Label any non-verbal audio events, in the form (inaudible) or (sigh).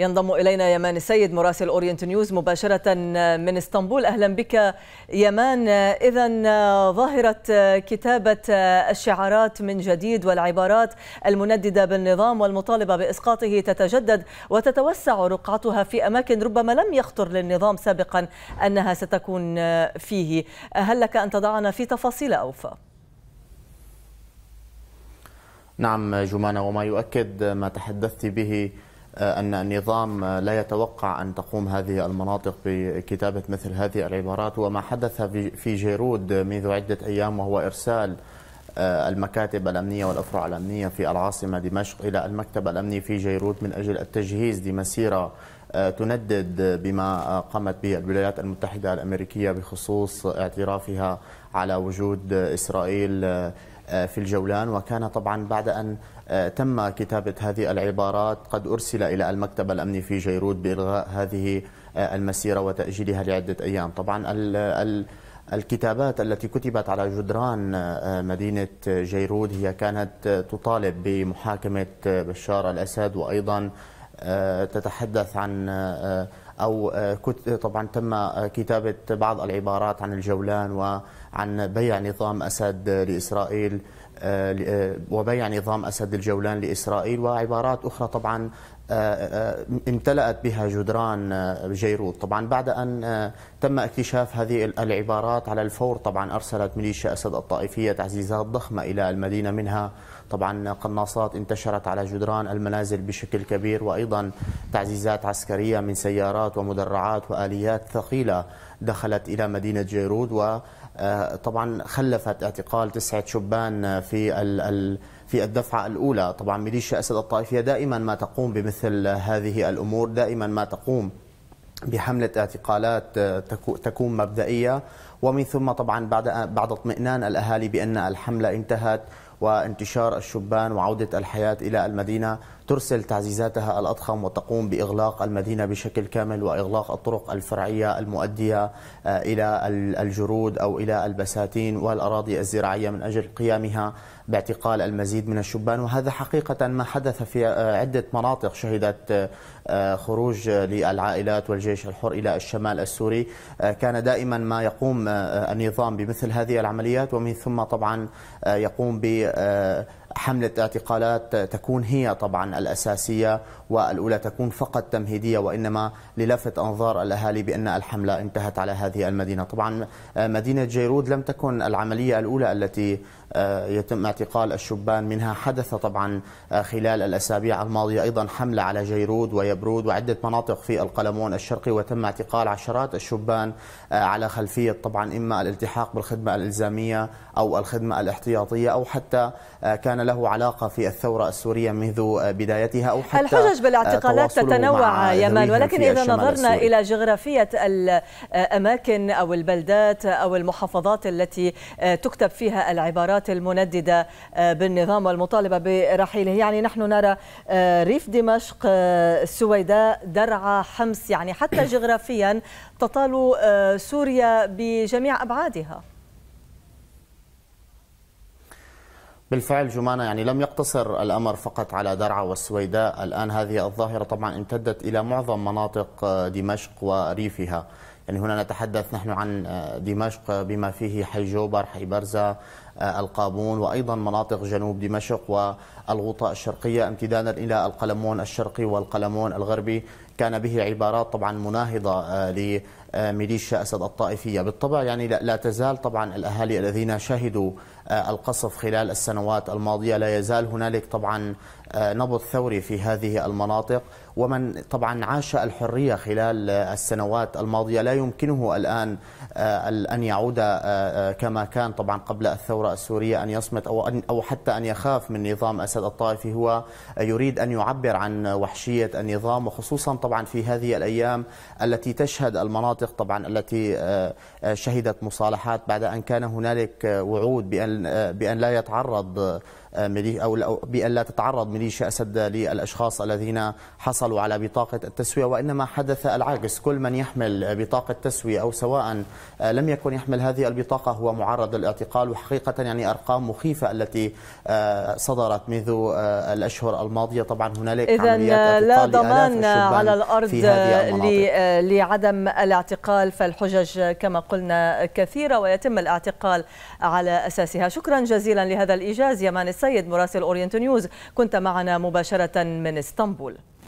ينضم إلينا يمان السيد مراسل أورينت نيوز مباشرة آه، من اسطنبول أهلا بك يمان آه، إذا آه، ظاهرة كتابة الشعارات من جديد والعبارات المنددة بالنظام والمطالبة بإسقاطه تتجدد وتتوسع رقعتها في أماكن ربما لم يخطر للنظام سابقا أنها ستكون فيه هل لك أن تضعنا في تفاصيل أوفى؟ نعم جمانة وما يؤكد ما تحدثت به آه، أن النظام آه، لا يتوقع أن تقوم هذه المناطق بكتابة مثل هذه العبارات وما حدث في جيرود منذ عدة أيام وهو إرسال آه، المكاتب الأمنية والأفرع الأمنية في العاصمة دمشق إلى المكتب الأمني في جيرود من أجل التجهيز لمسيرة آه، تندد بما آه، قامت به الولايات المتحدة الأمريكية بخصوص اعترافها على وجود إسرائيل آه، في الجولان وكان طبعا بعد أن تم كتابة هذه العبارات قد أرسل إلى المكتب الأمني في جيروت بإلغاء هذه المسيرة وتأجيلها لعدة أيام طبعا الكتابات التي كتبت على جدران مدينة جيرود هي كانت تطالب بمحاكمة بشار الأسد وأيضا آه، تتحدث عن آه، أو آه، طبعا تم كتابة بعض العبارات عن الجولان وعن بيع نظام أسد لإسرائيل آه، آه، وبيع نظام أسد الجولان لإسرائيل وعبارات أخرى طبعا آه، امتلأت بها جدران جيروت طبعا بعد أن تم اكتشاف هذه العبارات على الفور طبعا أرسلت ميليشيا أسد الطائفية تعزيزات ضخمة إلى المدينة منها طبعا قناصات انتشرت على جدران المنازل بشكل كبير وأيضا تعزيزات عسكرية من سيارات ومدرعات وآليات ثقيلة دخلت إلى مدينة جيرود وطبعا خلفت اعتقال تسعة شبان في ال في الدفعة الأولى طبعا ميليشيا أسد الطائفية دائما ما تقوم بمثل هذه الأمور دائما ما تقوم بحملة اعتقالات آه، تكون مبدئية ومن ثم طبعا بعد بعد اطمئنان الاهالي بان الحمله انتهت وانتشار الشبان وعودة الحياة إلى المدينة ترسل تعزيزاتها الأضخم وتقوم بإغلاق المدينة بشكل كامل وإغلاق الطرق الفرعية المؤدية آه، إلى الجرود أو إلى البساتين والأراضي الزراعية من أجل قيامها باعتقال المزيد من الشبان وهذا حقيقة ما حدث في آه، عدة مناطق شهدت آه، خروج للعائلات والجيش الحر إلى الشمال السوري كان دائما ما يقوم النظام بمثل هذه العمليات ومن ثم طبعا آه، يقوم ب آه، حملة اعتقالات تكون هي طبعا الأساسية والأولى تكون فقط تمهيدية وإنما للفت أنظار الأهالي بأن الحملة انتهت على هذه المدينة طبعا آه، مدينة جيرود لم تكن العملية الأولى التي آه، يتم اعتقال الشبان منها حدث طبعا آه، خلال الأسابيع الماضية أيضا حملة على جيرود ويبرود وعدة مناطق في القلمون الشرقي وتم اعتقال عشرات الشبان على خلفية طبعا إما الالتحاق بالخدمة الإلزامية أو الخدمة الاحتياطية أو حتى كان له علاقة في الثورة السورية منذ بدايتها أو حتى الحجج بالاعتقالات تتنوع يمان ولكن إذا نظرنا السوري. إلى جغرافية الأماكن أو البلدات أو المحافظات التي تكتب فيها العبارات المنددة بالنظام والمطالبة برحيله يعني نحن نرى ريف دمشق السويداء درعا حمص يعني حتى (coughs) جغرافيا تطال سوريا بجميع أبعادها بالفعل جمانة يعني لم يقتصر الأمر فقط على درعا والسويداء الآن هذه الظاهرة طبعا امتدت إلى معظم مناطق آه، دمشق وريفها يعني هنا نتحدث نحن عن آه، دمشق بما فيه حي جوبر حي برزة آه، القابون وأيضا مناطق جنوب دمشق والغوطة الشرقية امتدادا إلى القلمون الشرقي والقلمون الغربي كان به عبارات طبعا مناهضة آه، لميليشيا أسد الطائفية بالطبع يعني لا تزال طبعا الأهالي الذين شهدوا آه، القصف خلال السنوات الماضية لا يزال هنالك طبعا نبض ثوري في هذه المناطق ومن طبعا عاش الحرية خلال السنوات الماضية لا يمكنه الآن أن يعود كما كان طبعا قبل الثورة الثورة السورية أن يصمت أو, أن أو حتى أن يخاف من نظام أسد الطائفي هو يريد أن يعبر عن وحشية النظام وخصوصا طبعا في هذه الأيام التي تشهد المناطق طبعا التي آه، آه، شهدت مصالحات بعد أن كان هنالك آه، وعود بأن, بأن لا يتعرض أو بأن لا تتعرض ميليشيا أسد للأشخاص الذين حصلوا على بطاقة التسوية وإنما حدث العكس كل من يحمل بطاقة تسوية أو سواء لم يكن يحمل هذه البطاقة هو معرض للاعتقال وحقيقة حقيقة يعني أرقام مخيفة التي آه، صدرت منذ آه، الأشهر الماضية طبعا هنالك آه، عمليات لا ضمان على الأرض لعدم الاعتقال فالحجج كما قلنا كثيرة ويتم الاعتقال على أساسها شكرا جزيلا لهذا الإيجاز يمان السيد مراسل أورينت نيوز كنت معنا مباشرة من اسطنبول